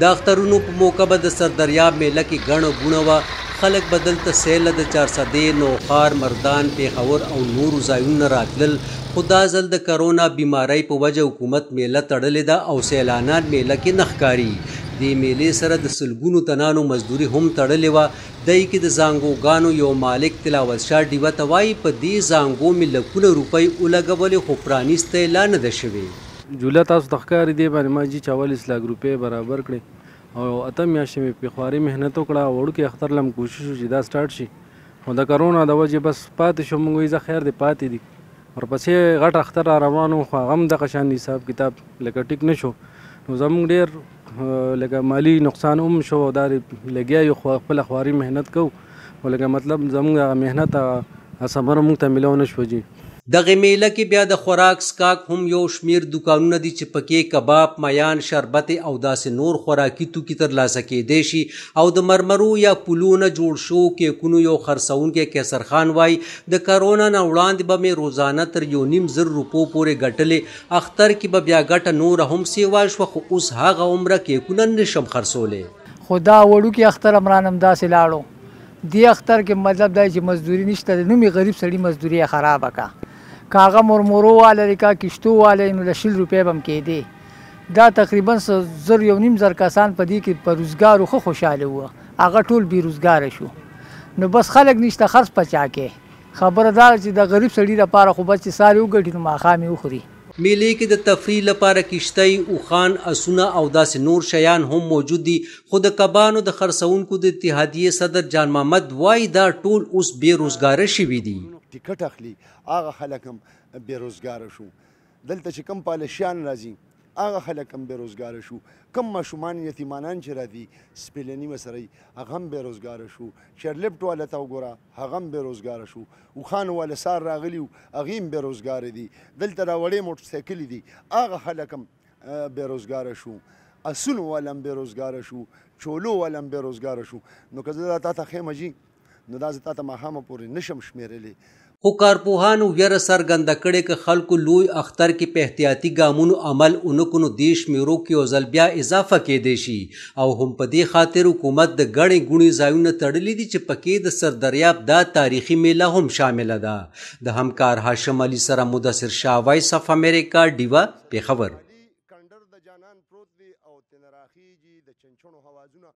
د اخترونو په موقع به د سردریاب میله کې ګڼه ګوڼه وه خلک به دلته سیله د چارسدې نوخار مردان پیښور او نورو ځایونو نه راتلل خو دا ځل د کرونا بیمارۍ په وجه حکومت میله تړلې ده او سیلانان میله کې نښکاري دې میلې سره د سلګونو تنانو مزدوري هم تړلې وه دای کې د زانګوګانو یو مالک تلاوت شاه ډیوه توای په دې زانګو مې لکونه روپۍ ولګولې خو پرانیسته لا نه ده شوې جوله تاسو د ښکارې دی باندې ما جی چاول اصلاح ګروپې برابر کړې او اته میاشتې مې په خواري مهنت وکړه وړوکې اختر لم کوشش وشي دا سټارټ شي خو د کرونا د وجې بس پاتې شو موږ یې خیر دی پاتې دي ورپسې غټ اختر را روان و خو هغه هم دغه شان حساب کتاب لکه ټیک نه شو نو زموږ ډېر لکه مالی نقصان هم شو دا لګیا یو خو خپله خواري مهنت کوو ولکه مطلب زموږ هغه مهنت هغه ثمره موږ ته ملو نه شوه جي دغه میله کې بیا د خوراک سکاک هم یو شمیر دکانونه دي چې پکې کباب میان شربت او داسې نور خوراکي توکي ترلاسه کېدی شي او د مرمرو یا پلونه جوړ شو کیکونو یو خرڅونکی قیصر خان وای د کرونا نه وړاندې به مې روزانه تر یو نیم زر روپو پورې ګټلې اختر کې به بیا ګټه نور هم سیوا شوه خو اوس هغه عمره کیکونه نشم خرڅولې خو دا وړوکی اختر عمرانم داسې لاړو دی اختر کې مطلب دا چې مزدوري نشته نو می غریب سړی مزدوري خراب کا کاغه مرمرو والری کا کشتو والری نو لشل روپې بم کېدی دا تقریبا زر یو نیم زر کسان په دې کې په روزګار خو خوشاله وو هغه ټول بی روزګار شو نو بس خلک نشته خرص پچا کې خبردار چې د غریب سړي لپاره خو بس ساري وګټي نو ماخامي وخوري میلې کې د تفریح لپاره کشتۍ او خان اسونه او داسې نور شیان هم موجود دي خو د کبانو د خرڅونکو د اتحادیې صدر جان محمد وای دا ټول اوس بې روزګاره شوي دي ټیکټ اخلي هغه خلک هم بیروزګار شو دلته چې کم پالشیان راځي هغه خلک هم بیروزګار شو کم ماشومان یتیمانان چې راځي سپلنی وسري هغه هم بیروزګار شو شرلپټ والا تا وګوره هغه هم بیروزګار شو او خان والا سار راغلی هغه هم بیروزګار دي دلته را وړې موټر سایکل دي هغه خلک هم بیروزګار شو اسونو ولم بیروزګار شو چولو ولم بیروزګار شو نو که زه تا ته خیمه جی نو دا زتا ته ما هم پورې نشم شمیرلی خو کارپوهانو ویره سرګنده کړې ک خلکو لوی اختر کې په احتیاطي ګامونو عمل اونکو دیش میرو کې او زل بیا اضافه کې دی شي او هم په دې خاطر حکومت د غړې ګونی ځایونه تړلې دي چې پکې د سردریاب دا تاریخي میله هم شامل ده د همکار هاشم علي سره مدثر شاه وایس اف امریکا ډیوا په خبر